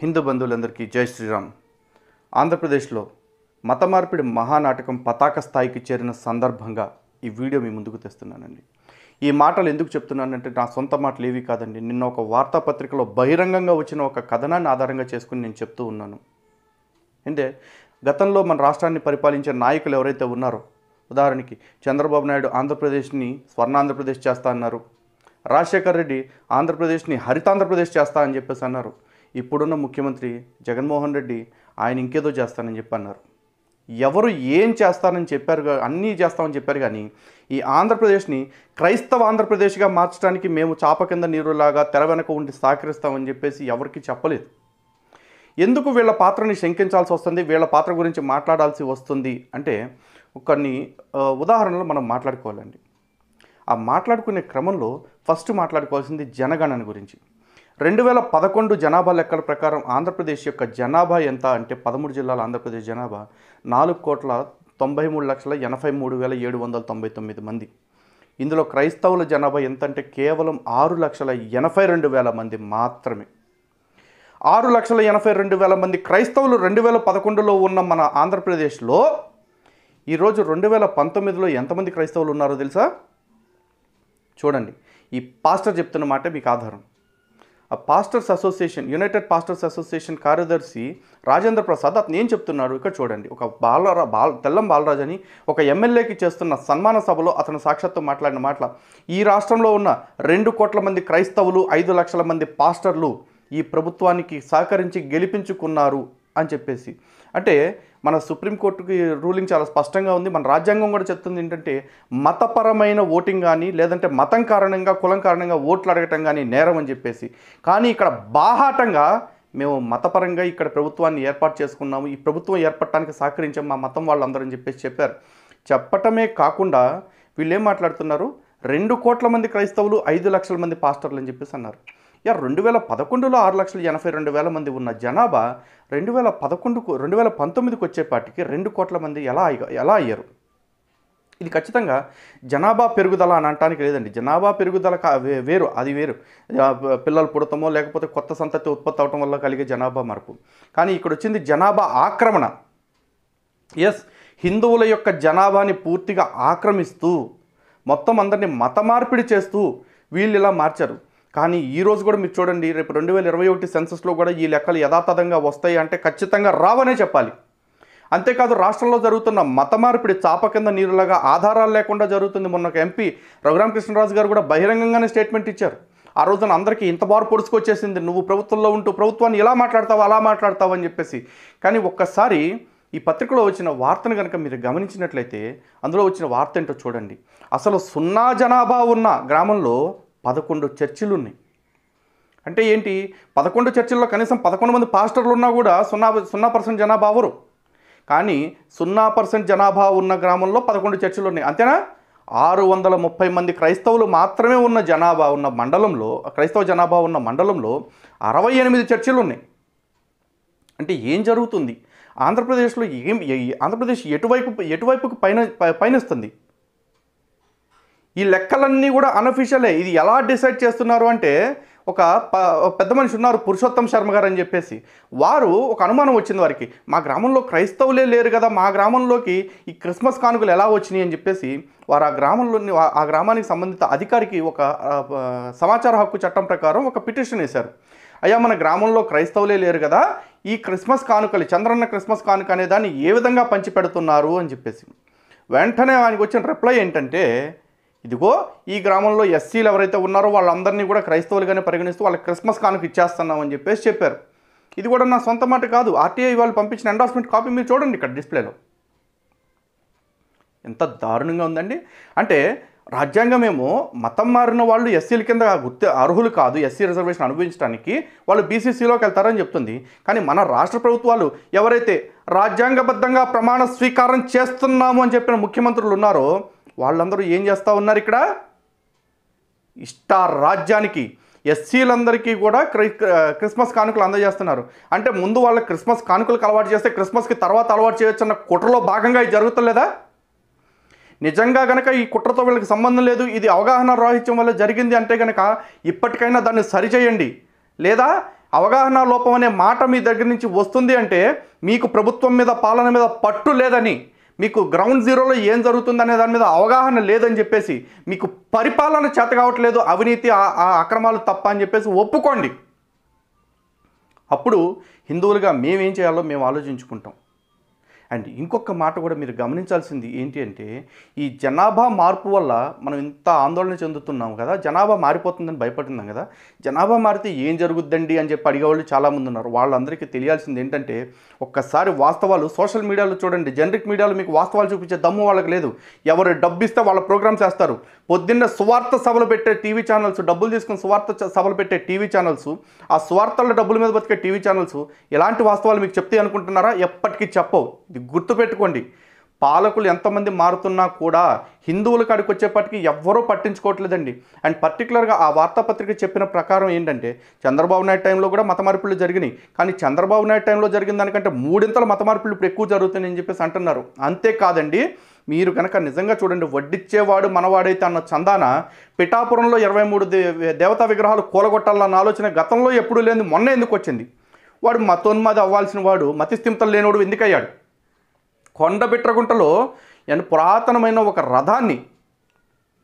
హిందూ బంధువులందరికీ జై శ్రీరామ్ ఆంధ్రప్రదేశ్లో మత మార్పిడి మహానాటకం పతాక స్థాయికి చేరిన సందర్భంగా ఈ వీడియో మీ ముందుకు తెస్తున్నానండి ఈ మాటలు ఎందుకు చెప్తున్నానంటే నా సొంత మాటలు ఏవి కాదండి నిన్న ఒక వార్తాపత్రికలో బహిరంగంగా వచ్చిన ఒక కథనాన్ని ఆధారంగా చేసుకుని నేను చెప్తూ ఉన్నాను అంటే గతంలో మన రాష్ట్రాన్ని పరిపాలించే నాయకులు ఎవరైతే ఉన్నారో ఉదాహరణకి చంద్రబాబు నాయుడు ఆంధ్రప్రదేశ్ని స్వర్ణాంధ్రప్రదేశ్ చేస్తా అన్నారు రాజశేఖర్ రెడ్డి ఆంధ్రప్రదేశ్ని హరితాంధ్రప్రదేశ్ చేస్తా అని చెప్పేసి అన్నారు ఇప్పుడున్న ముఖ్యమంత్రి జగన్మోహన్ రెడ్డి ఆయన ఇంకేదో చేస్తానని చెప్పి అన్నారు ఎవరు ఏం చేస్తానని చెప్పారు అన్నీ చేస్తామని చెప్పారు కానీ ఈ ఆంధ్రప్రదేశ్ని క్రైస్తవ ఆంధ్రప్రదేశ్గా మార్చడానికి మేము చాప కింద నీరులాగా తెర వెనక ఉండి సహకరిస్తామని చెప్పేసి ఎవరికి చెప్పలేదు ఎందుకు వీళ్ళ పాత్రని శంకించాల్సి వస్తుంది వీళ్ళ పాత్ర గురించి మాట్లాడాల్సి వస్తుంది అంటే కొన్ని ఉదాహరణలు మనం మాట్లాడుకోవాలండి ఆ మాట్లాడుకునే క్రమంలో ఫస్ట్ మాట్లాడుకోవాల్సింది జనగణన గురించి రెండు వేల పదకొండు జనాభా లెక్కల ప్రకారం ఆంధ్రప్రదేశ్ యొక్క జనాభా ఎంత అంటే పదమూడు జిల్లాల ఆంధ్రప్రదేశ్ జనాభా నాలుగు కోట్ల తొంభై మూడు లక్షల ఎనభై మూడు వేల ఏడు వందల తొంభై తొమ్మిది మంది ఇందులో క్రైస్తవుల జనాభా ఎంత అంటే కేవలం ఆరు లక్షల ఎనభై రెండు వేల మంది మాత్రమే ఆరు లక్షల ఎనభై రెండు వేల మంది క్రైస్తవులు రెండు వేల పదకొండులో ఉన్న మన ఆంధ్రప్రదేశ్లో ఈరోజు రెండు వేల పంతొమ్మిదిలో ఎంతమంది క్రైస్తవులు ఉన్నారో తెలుసా చూడండి ఈ పాస్టర్ చెప్తున్న మాట మీకు ఆధారం pastors association united pastors association కార్యదర్శి రాజేంద్ర ప్రసాద్ అతను ఏం చెప్తున్నాడు ఇక్కడ చూడండి ఒక బాలరా బాల తెల్లం బాలరాజ్ అని ఒక ఎమ్మెల్యేకి చేస్తున్న సన్మాన సభలో అతను సాక్షాత్తు మాట్లాడిన మాటల ఈ రాష్ట్రంలో ఉన్న రెండు కోట్ల మంది క్రైస్తవులు ఐదు లక్షల మంది పాస్టర్లు ఈ ప్రభుత్వానికి సహకరించి గెలిపించుకున్నారు అని చెప్పేసి అంటే మన సుప్రీంకోర్టుకి రూలింగ్ చాలా స్పష్టంగా ఉంది మన రాజ్యాంగం కూడా చెప్తుంది ఏంటంటే మతపరమైన ఓటింగ్ కానీ లేదంటే మతం కారణంగా కులం కారణంగా ఓట్లు అడగటం కానీ నేరం అని చెప్పేసి కానీ ఇక్కడ బాహాటంగా మేము మతపరంగా ఇక్కడ ప్రభుత్వాన్ని ఏర్పాటు చేసుకున్నాము ఈ ప్రభుత్వం ఏర్పడటానికి సహకరించాం మా మతం వాళ్ళందరూ చెప్పేసి చెప్పారు చెప్పటమే కాకుండా వీళ్ళు ఏం మాట్లాడుతున్నారు రెండు కోట్ల మంది క్రైస్తవులు ఐదు లక్షల మంది పాస్టర్లు అని చెప్పేసి అన్నారు యా రెండు వేల పదకొండులో ఆరు లక్షల ఎనభై రెండు వేల మంది ఉన్న జనాభా రెండు వేల పదకొండుకు రెండు వేల పంతొమ్మిదికి వచ్చేపాటికి రెండు కోట్ల మంది ఎలా ఎలా అయ్యారు ఇది ఖచ్చితంగా జనాభా పెరుగుదల అని అంటానికి లేదండి జనాభా పెరుగుదల వేరు అది వేరు పిల్లలు పుడతమో లేకపోతే కొత్త సంతతి ఉత్పత్తి అవటం వల్ల కలిగే జనాభా మార్పు కానీ ఇక్కడ వచ్చింది జనాభా ఆక్రమణ ఎస్ హిందువుల యొక్క జనాభాని పూర్తిగా ఆక్రమిస్తూ మొత్తం అందరినీ మత మార్పిడి చేస్తూ వీళ్ళు ఇలా మార్చారు కానీ ఈ రోజు కూడా మీరు చూడండి రేపు రెండు వేల ఇరవై ఒకటి సెన్సస్లో కూడా ఈ లెక్కలు యథాతథంగా వస్తాయి అంటే ఖచ్చితంగా రావనే చెప్పాలి అంతేకాదు రాష్ట్రంలో జరుగుతున్న మత మార్పిడి చాప కింద నీరులాగా ఆధారాలు లేకుండా జరుగుతుంది మొన్న ఒక ఎంపీ రఘురామ కృష్ణరాజు గారు కూడా బహిరంగంగానే స్టేట్మెంట్ ఇచ్చారు ఆ రోజున అందరికీ ఇంత బారు పొడుచుకొచ్చేసింది నువ్వు ప్రభుత్వంలో ఉంటూ ప్రభుత్వాన్ని ఇలా మాట్లాడతావు అలా మాట్లాడతావు అని చెప్పేసి కానీ ఒక్కసారి ఈ పత్రికలో వచ్చిన వార్తను కనుక మీరు గమనించినట్లయితే అందులో వచ్చిన వార్త ఏంటో చూడండి అసలు సున్నా జనాభా ఉన్న గ్రామంలో పదకొండు చర్చిలు ఉన్నాయి అంటే ఏంటి పదకొండు చర్చిల్లో కనీసం పదకొండు మంది పాస్టర్లు ఉన్నా కూడా సున్నా సున్నా పర్సెంట్ జనాభా అవరు కానీ సున్నా పర్సెంట్ జనాభా ఉన్న గ్రామంలో పదకొండు చర్చిలు ఉన్నాయి అంతేనా ఆరు వందల ముప్పై మంది క్రైస్తవులు మాత్రమే ఉన్న జనాభా ఉన్న మండలంలో క్రైస్తవ జనాభా ఉన్న మండలంలో అరవై ఎనిమిది చర్చిలు ఉన్నాయి అంటే ఏం జరుగుతుంది ఆంధ్రప్రదేశ్లో ఏం ఆంధ్రప్రదేశ్ ఎటువైపు ఎటువైపుకు పైన పయనిస్తుంది ఈ లెక్కలన్నీ కూడా అనఫీషియలే ఇది ఎలా డిసైడ్ చేస్తున్నారు అంటే ఒక పెద్ద మనిషి ఉన్నారు పురుషోత్తం శర్మ గారు అని చెప్పేసి వారు ఒక అనుమానం వచ్చింది వారికి మా గ్రామంలో క్రైస్తవులే లేరు కదా మా గ్రామంలోకి ఈ క్రిస్మస్ కానుకలు ఎలా వచ్చినాయి అని చెప్పేసి వారు ఆ గ్రామంలోని ఆ గ్రామానికి సంబంధిత అధికారికి ఒక సమాచార హక్కు చట్టం ప్రకారం ఒక పిటిషన్ వేశారు అయ్యా మన గ్రామంలో క్రైస్తవులే లేరు కదా ఈ క్రిస్మస్ కానుకలు చంద్రన్న క్రిస్మస్ కానుక అనే దాన్ని ఏ విధంగా పంచి అని చెప్పేసి వెంటనే ఆయనకు వచ్చిన రిప్లై ఏంటంటే ఇదిగో ఈ గ్రామంలో ఎస్సీలు ఎవరైతే ఉన్నారో వాళ్ళందరినీ కూడా క్రైస్తవులుగానే పరిగణిస్తూ వాళ్ళకి క్రిస్మస్ కానుక ఇచ్చేస్తున్నామని చెప్పేసి చెప్పారు ఇది కూడా నా సొంత మాట కాదు ఆర్టీఐ వాళ్ళు పంపించిన ఎండార్స్మెంట్ కాపీ మీరు చూడండి ఇక్కడ డిస్ప్లేలో ఎంత దారుణంగా ఉందండి అంటే రాజ్యాంగం ఏమో మతం మారిన వాళ్ళు ఎస్సీల కింద గుర్తు అర్హులు కాదు ఎస్సీ రిజర్వేషన్ అనుభవించడానికి వాళ్ళు బీసీసీలోకి వెళ్తారని చెప్తుంది కానీ మన రాష్ట్ర ప్రభుత్వాలు ఎవరైతే రాజ్యాంగబద్ధంగా ప్రమాణ స్వీకారం చేస్తున్నాము అని చెప్పిన ముఖ్యమంత్రులు ఉన్నారో వాళ్ళందరూ ఏం చేస్తూ ఉన్నారు ఇక్కడ ఇష్టార్ రాజ్యానికి ఎస్సీలందరికీ కూడా క్రిస్మస్ కానుకలు అందజేస్తున్నారు అంటే ముందు వాళ్ళకి క్రిస్మస్ కానుకలకు అలవాటు చేస్తే క్రిస్మస్కి తర్వాత అలవాటు చేయొచ్చు అన్న కుట్రలో భాగంగా ఇది జరుగుతలేదా నిజంగా గనక ఈ కుట్రతో వీళ్ళకి సంబంధం లేదు ఇది అవగాహన రాహిత్యం వల్ల జరిగింది అంటే గనక ఇప్పటికైనా దాన్ని సరిచేయండి లేదా అవగాహన లోపం అనే మాట మీ దగ్గర నుంచి వస్తుంది అంటే మీకు ప్రభుత్వం మీద పాలన మీద పట్టు లేదని మీకు గ్రౌండ్ జీరోలో ఏం జరుగుతుందనే దాని మీద అవగాహన లేదని చెప్పేసి మీకు పరిపాలన చేత కావట్లేదు అవినీతి ఆ అక్రమాలు తప్ప అని చెప్పేసి ఒప్పుకోండి అప్పుడు హిందువులుగా మేమేం చేయాలో మేము ఆలోచించుకుంటాం అండ్ ఇంకొక మాట కూడా మీరు గమనించాల్సింది ఏంటి అంటే ఈ జనాభా మార్పు వల్ల మనం ఇంత ఆందోళన చెందుతున్నాం కదా జనాభా మారిపోతుందని భయపడుతున్నాం కదా జనాభా మారితే ఏం జరుగుద్దండి అని చెప్పి అడిగేవాళ్ళు చాలామంది ఉన్నారు వాళ్ళందరికీ తెలియాల్సింది ఏంటంటే ఒక్కసారి వాస్తవాలు సోషల్ మీడియాలో చూడండి జనరిక్ మీడియాలో మీకు వాస్తవాలు చూపించే దమ్ము వాళ్ళకి లేదు ఎవరు డబ్బిస్తే వాళ్ళ ప్రోగ్రామ్స్ వేస్తారు పొద్దున్న సువార్త సభలు పెట్టే టీవీ ఛానల్స్ డబ్బులు తీసుకుని స్వార్థ సభలు పెట్టే టీవీ ఛానల్స్ ఆ స్వార్థాల డబ్బుల మీద బతికే టీవీ ఛానల్స్ ఎలాంటి వాస్తవాలు మీకు చెప్తే అనుకుంటున్నారా ఎప్పటికీ చెప్పవు ఇది గుర్తుపెట్టుకోండి పాలకులు ఎంతమంది మారుతున్నా కూడా హిందువుల కాడికి వచ్చేప్పటికీ ఎవ్వరూ పట్టించుకోవట్లేదండి అండ్ పర్టికులర్గా ఆ వార్తాపత్రిక చెప్పిన ప్రకారం ఏంటంటే చంద్రబాబు నాయుడు టైంలో కూడా మత మార్పులు జరిగినాయి కానీ చంద్రబాబు నాయుడు టైంలో జరిగిన దానికంటే మూడింతల మత మార్పులు ఇప్పుడు ఎక్కువ జరుగుతున్నాయని చెప్పేసి అంటున్నారు అంతేకాదండి మీరు కనుక నిజంగా చూడండి వడ్డిచ్చేవాడు మనవాడైతే అన్న చందాన పిఠాపురంలో ఇరవై మూడు దేవతా విగ్రహాలు కూలగొట్టాలన్న ఆలోచన గతంలో ఎప్పుడూ లేని మొన్న ఎందుకు వచ్చింది వాడు మతోన్మాది అవ్వాల్సిన వాడు మతిస్థిమితలు లేనివాడు ఎందుకయ్యాడు కొండబిట్రగుంటలో పురాతనమైన ఒక రథాన్ని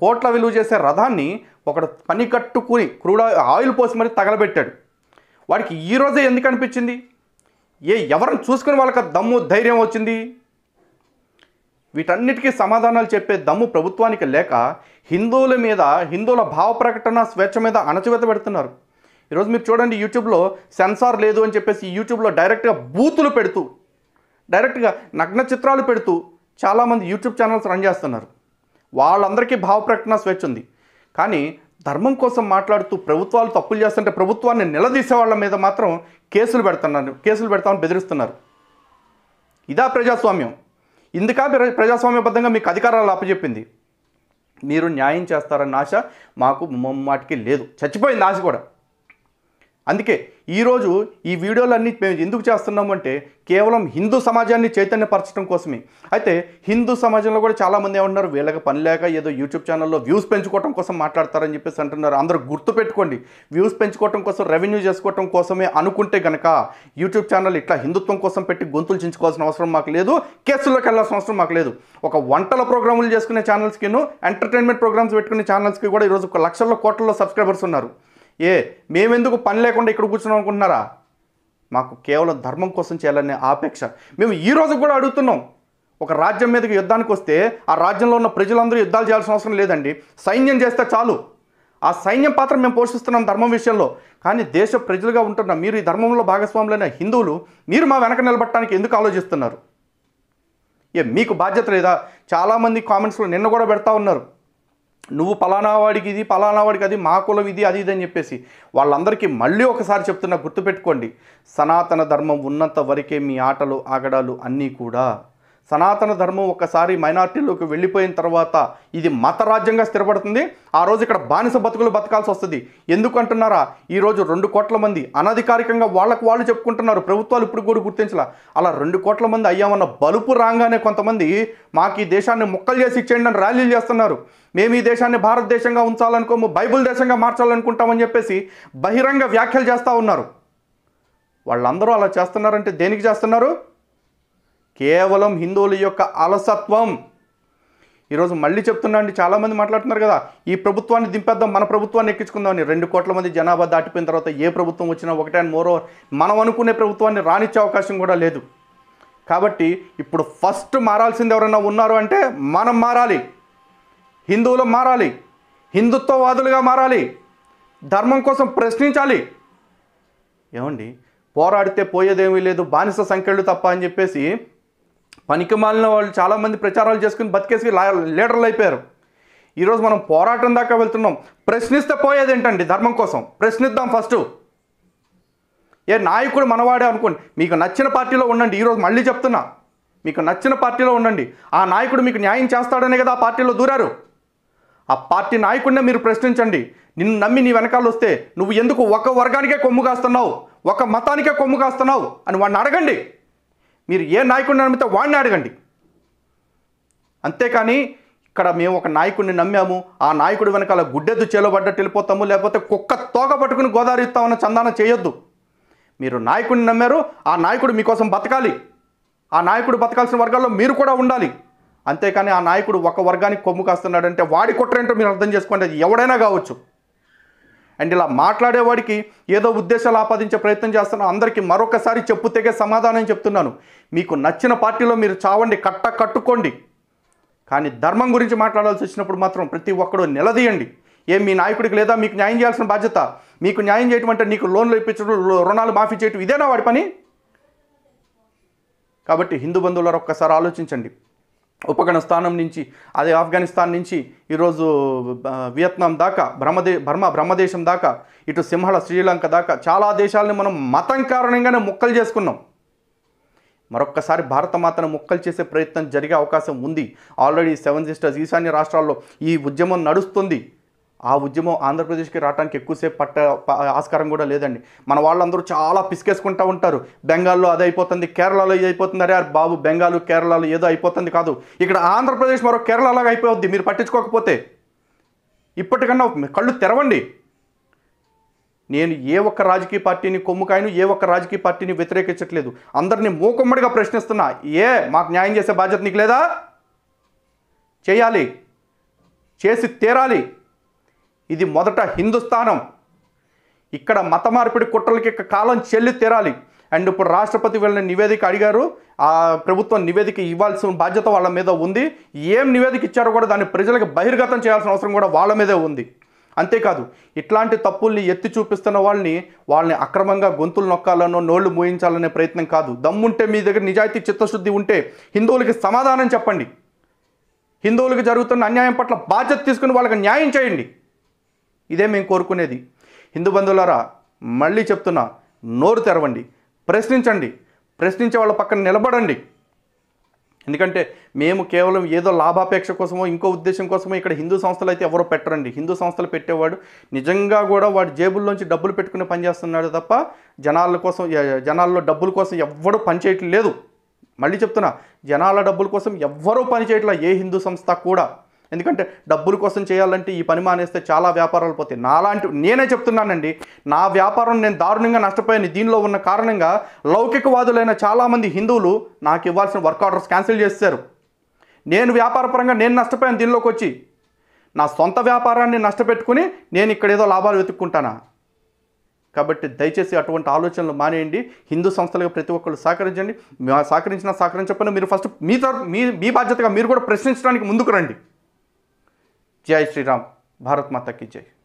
కోట్ల విలువ చేసే రథాన్ని ఒకడు పని కట్టుకుని క్రూడ ఆయిల్ పోసి మరీ తగలబెట్టాడు వాడికి ఈరోజే ఎందుకు అనిపించింది ఏ ఎవరిని చూసుకుని వాళ్ళకి దమ్ము ధైర్యం వచ్చింది వీటన్నిటికీ సమాధానాలు చెప్పే దమ్ము ప్రభుత్వానికి లేక హిందువుల మీద హిందువుల భావ ప్రకటన స్వేచ్ఛ మీద అణచివేత పెడుతున్నారు ఈరోజు మీరు చూడండి యూట్యూబ్లో సెన్సార్ లేదు అని చెప్పేసి యూట్యూబ్లో డైరెక్ట్గా బూతులు పెడుతూ డైరెక్ట్గా నగ్న చిత్రాలు పెడుతూ చాలామంది యూట్యూబ్ ఛానల్స్ రన్ చేస్తున్నారు వాళ్ళందరికీ భావ ప్రకటన స్వేచ్ఛ ఉంది కానీ ధర్మం కోసం మాట్లాడుతూ ప్రభుత్వాలు తప్పులు చేస్తుంటే ప్రభుత్వాన్ని నిలదీసే వాళ్ళ మీద మాత్రం కేసులు పెడుతున్నారు కేసులు పెడతామని బెదిరిస్తున్నారు ఇదా ప్రజాస్వామ్యం ఇందుక ప్రజాస్వామ్యబద్ధంగా మీకు అధికారాలు అప్పచెప్పింది మీరు న్యాయం చేస్తారన్న ఆశ మాకు మాటికి లేదు చచ్చిపోయింది ఆశ కూడా అందుకే ఈరోజు ఈ వీడియోలన్నీ మేము ఎందుకు చేస్తున్నాము అంటే కేవలం హిందూ సమాజాన్ని చైతన్యపరచడం కోసమే అయితే హిందూ సమాజంలో కూడా చాలామంది ఏమంటున్నారు వీళ్ళకి పని లేక ఏదో యూట్యూబ్ ఛానల్లో వ్యూస్ పెంచుకోవడం కోసం మాట్లాడతారని చెప్పేసి అంటున్నారు అందరూ గుర్తుపెట్టుకోండి వ్యూస్ పెంచుకోవటం కోసం రెవెన్యూ చేసుకోవటం కోసమే అనుకుంటే గనక యూట్యూబ్ ఛానల్ ఇట్లా హిందుత్వం కోసం పెట్టి గొంతులు చించుకోవాల్సిన అవసరం మాకు లేదు కేసుల్లోకి వెళ్ళాల్సిన అవసరం మాకు లేదు ఒక వంటల ప్రోగ్రాములు చేసుకునే ఛానల్స్కిను ఎంటర్టైన్మెంట్ ప్రోగ్రామ్స్ పెట్టుకునే ఛానల్స్కి కూడా ఈరోజు ఒక లక్షల్లో కోట్లలో సబ్స్క్రైబర్స్ ఉన్నారు ఏ మేమెందుకు పని లేకుండా ఇక్కడ కూర్చున్నాం అనుకుంటున్నారా మాకు కేవలం ధర్మం కోసం చేయాలనే ఆపేక్ష మేము ఈ రోజు కూడా అడుగుతున్నాం ఒక రాజ్యం మీదకి యుద్ధానికి వస్తే ఆ రాజ్యంలో ఉన్న ప్రజలందరూ యుద్ధాలు చేయాల్సిన అవసరం లేదండి సైన్యం చేస్తే చాలు ఆ సైన్యం పాత్ర మేము పోషిస్తున్నాం ధర్మం విషయంలో కానీ దేశ ప్రజలుగా ఉంటున్న మీరు ఈ ధర్మంలో భాగస్వాములైన హిందువులు మీరు మా వెనక నిలబట్టడానికి ఎందుకు ఆలోచిస్తున్నారు ఏ మీకు బాధ్యత లేదా చాలామంది కామెంట్స్లో నిన్న కూడా పెడతా ఉన్నారు నువ్వు పలానా వాడికి ఇది పలానా వాడికి అది మా కులం ఇది అది ఇది అని చెప్పేసి వాళ్ళందరికీ మళ్ళీ ఒకసారి చెప్తున్నా గుర్తుపెట్టుకోండి సనాతన ధర్మం ఉన్నంత వరకే మీ ఆటలు ఆగడాలు అన్నీ కూడా సనాతన ధర్మం ఒకసారి మైనార్టీలోకి వెళ్ళిపోయిన తర్వాత ఇది మత రాజ్యంగా స్థిరపడుతుంది ఆ రోజు ఇక్కడ బానిస బతుకులు బతకాల్సి వస్తుంది ఎందుకంటున్నారా ఈరోజు రెండు కోట్ల మంది అనధికారికంగా వాళ్ళకు వాళ్ళు చెప్పుకుంటున్నారు ప్రభుత్వాలు ఇప్పుడు కూడా గుర్తించలా అలా రెండు కోట్ల మంది అయ్యామన్న బలుపు రాగానే కొంతమంది మాకు ఈ దేశాన్ని మొక్కలు చేసి ఇచ్చేయండి అని ర్యాలీలు చేస్తున్నారు మేము ఈ దేశాన్ని భారతదేశంగా ఉంచాలనుకోము బైబుల్ దేశంగా మార్చాలనుకుంటామని చెప్పేసి బహిరంగ వ్యాఖ్యలు చేస్తూ ఉన్నారు వాళ్ళందరూ అలా చేస్తున్నారంటే దేనికి చేస్తున్నారు కేవలం హిందువుల యొక్క అలసత్వం ఈరోజు మళ్ళీ చెప్తున్నా అండి చాలామంది మాట్లాడుతున్నారు కదా ఈ ప్రభుత్వాన్ని దింపేద్దాం మన ప్రభుత్వాన్ని ఎక్కించుకుందామని రెండు కోట్ల మంది జనాభా దాటిపోయిన తర్వాత ఏ ప్రభుత్వం వచ్చినా ఒకటే అండ్ మోర్ మనం అనుకునే ప్రభుత్వాన్ని రానిచ్చే అవకాశం కూడా లేదు కాబట్టి ఇప్పుడు ఫస్ట్ మారాల్సింది ఎవరైనా ఉన్నారు అంటే మనం మారాలి హిందువులు మారాలి హిందుత్వవాదులుగా మారాలి ధర్మం కోసం ప్రశ్నించాలి ఏమండి పోరాడితే పోయేదేమీ లేదు బానిస సంఖ్యలు తప్ప అని చెప్పేసి పనికిమాలిన వాళ్ళు చాలామంది ప్రచారాలు చేసుకుని బతికేసి లీడర్లు అయిపోయారు ఈరోజు మనం పోరాటం దాకా వెళ్తున్నాం ప్రశ్నిస్తే పోయేది ఏంటండి ధర్మం కోసం ప్రశ్నిద్దాం ఫస్ట్ ఏ నాయకుడు మనవాడే అనుకోండి మీకు నచ్చిన పార్టీలో ఉండండి ఈరోజు మళ్ళీ చెప్తున్నా మీకు నచ్చిన పార్టీలో ఉండండి ఆ నాయకుడు మీకు న్యాయం చేస్తాడనే కదా ఆ పార్టీలో దూరారు ఆ పార్టీ నాయకుడినే మీరు ప్రశ్నించండి నిన్ను నమ్మి నీ వెనకాల వస్తే నువ్వు ఎందుకు ఒక వర్గానికే కొమ్ము కాస్తున్నావు ఒక మతానికే కొమ్ము కాస్తున్నావు అని వాడిని అడగండి మీరు ఏ నాయకుడిని నమ్మితే వాడిని అడగండి అంతేకాని ఇక్కడ మేము ఒక నాయకుడిని నమ్మాము ఆ నాయకుడు వెనకాల గుడ్డెద్దు చేలబడ్డట్టు వెళ్ళిపోతాము లేకపోతే కుక్క తోక పట్టుకుని గోదావరి ఇస్తామన్న చందానం చేయొద్దు మీరు నాయకుడిని నమ్మారు ఆ నాయకుడు మీకోసం బతకాలి ఆ నాయకుడు బతకాల్సిన వర్గాల్లో మీరు కూడా ఉండాలి అంతేకాని ఆ నాయకుడు ఒక వర్గానికి కొమ్ము కాస్తున్నాడంటే వాడి కుట్రేంటో మీరు అర్థం చేసుకోండి అది ఎవడైనా కావచ్చు అండ్ ఇలా మాట్లాడేవాడికి ఏదో ఉద్దేశాలు ఆపాదించే ప్రయత్నం చేస్తున్నాను అందరికీ మరొకసారి చెప్పు తెగే సమాధానం చెప్తున్నాను మీకు నచ్చిన పార్టీలో మీరు చావండి కట్ట కట్టుకోండి కానీ ధర్మం గురించి మాట్లాడాల్సి వచ్చినప్పుడు మాత్రం ప్రతి ఒక్కడూ నిలదీయండి ఏం మీ నాయకుడికి లేదా మీకు న్యాయం చేయాల్సిన బాధ్యత మీకు న్యాయం చేయటం అంటే నీకు లోన్లు ఇప్పించడం రుణాలు మాఫీ చేయటం ఇదేనా వాడి పని కాబట్టి హిందూ బంధువులారు ఒక్కసారి ఆలోచించండి ఉపగణ స్థానం నుంచి అదే ఆఫ్ఘనిస్తాన్ నుంచి ఈరోజు వియత్నాం దాకా బ్రహ్మదే బర్మ బ్రహ్మదేశం దాకా ఇటు సింహళ శ్రీలంక దాకా చాలా దేశాలని మనం మతం కారణంగానే ముక్కలు చేసుకున్నాం మరొక్కసారి భారత మాతను ముక్కలు చేసే ప్రయత్నం జరిగే అవకాశం ఉంది ఆల్రెడీ సెవెన్ సిస్టర్స్ ఈశాన్య రాష్ట్రాల్లో ఈ ఉద్యమం నడుస్తుంది ఆ ఉద్యమం ఆంధ్రప్రదేశ్కి రావడానికి ఎక్కువసేపు పట్ట ఆస్కారం కూడా లేదండి మన వాళ్ళందరూ చాలా పిసికేసుకుంటూ ఉంటారు బెంగాల్లో అది అయిపోతుంది కేరళలో ఇది అయిపోతుంది అరే బాబు బెంగాల్ కేరళలో ఏదో అయిపోతుంది కాదు ఇక్కడ ఆంధ్రప్రదేశ్ మరో కేరళలాగా అయిపోద్ది మీరు పట్టించుకోకపోతే ఇప్పటికన్నా కళ్ళు తెరవండి నేను ఏ ఒక్క రాజకీయ పార్టీని కొమ్ముకాయను ఏ ఒక్క రాజకీయ పార్టీని వ్యతిరేకించట్లేదు అందరినీ మూకుమ్మడిగా ప్రశ్నిస్తున్నా ఏ మాకు న్యాయం చేసే బాధ్యత నీకు లేదా చేయాలి చేసి తీరాలి ఇది మొదట హిందుస్థానం ఇక్కడ మత మార్పిడి కుట్రలకి కాలం చెల్లి తీరాలి అండ్ ఇప్పుడు రాష్ట్రపతి వెళ్ళిన నివేదిక అడిగారు ఆ ప్రభుత్వం నివేదిక ఇవ్వాల్సిన బాధ్యత వాళ్ళ మీద ఉంది ఏం నివేదిక ఇచ్చారో కూడా దాన్ని ప్రజలకు బహిర్గతం చేయాల్సిన అవసరం కూడా వాళ్ళ మీదే ఉంది అంతేకాదు ఇట్లాంటి తప్పుల్ని ఎత్తి చూపిస్తున్న వాళ్ళని వాళ్ళని అక్రమంగా గొంతులు నొక్కాలనో నోళ్లు మూయించాలనే ప్రయత్నం కాదు దమ్ముంటే మీ దగ్గర నిజాయితీ చిత్తశుద్ధి ఉంటే హిందువులకి సమాధానం చెప్పండి హిందువులకు జరుగుతున్న అన్యాయం పట్ల బాధ్యత తీసుకుని వాళ్ళకి న్యాయం చేయండి ఇదే మేము కోరుకునేది హిందూ బంధువులారా మళ్ళీ చెప్తున్నా నోరు తెరవండి ప్రశ్నించండి ప్రశ్నించే వాళ్ళ పక్కన నిలబడండి ఎందుకంటే మేము కేవలం ఏదో లాభాపేక్ష కోసమో ఇంకో ఉద్దేశం కోసమో ఇక్కడ హిందూ సంస్థలు అయితే ఎవరో పెట్టరండి హిందూ సంస్థలు పెట్టేవాడు నిజంగా కూడా వాడు జేబుల్లోంచి డబ్బులు పెట్టుకుని పనిచేస్తున్నాడు తప్ప జనాల కోసం జనాల్లో డబ్బుల కోసం ఎవ్వరూ పనిచేయట్లేదు మళ్ళీ చెప్తున్నా జనాల డబ్బుల కోసం ఎవ్వరూ పనిచేయట్లా ఏ హిందూ సంస్థ కూడా ఎందుకంటే డబ్బుల కోసం చేయాలంటే ఈ పని మానేస్తే చాలా వ్యాపారాలు పోతాయి నాలాంటి నేనే చెప్తున్నానండి నా వ్యాపారం నేను దారుణంగా నష్టపోయాను దీనిలో ఉన్న కారణంగా లౌకికవాదులైన చాలామంది హిందువులు నాకు ఇవ్వాల్సిన వర్క్ ఆర్డర్స్ క్యాన్సిల్ చేశారు నేను వ్యాపారపరంగా నేను నష్టపోయాను దీనిలోకి వచ్చి నా సొంత వ్యాపారాన్ని నష్టపెట్టుకుని నేను ఇక్కడ ఏదో లాభాలు వెతుక్కుంటానా కాబట్టి దయచేసి అటువంటి ఆలోచనలు మానేయండి హిందూ సంస్థలకు ప్రతి ఒక్కళ్ళు సహకరించండి సహకరించినా సహకరించకపోయినా మీరు ఫస్ట్ మీతో మీ మీ బాధ్యతగా మీరు కూడా ప్రశ్నించడానికి ముందుకు రండి जय श्री राम भारत माता की जय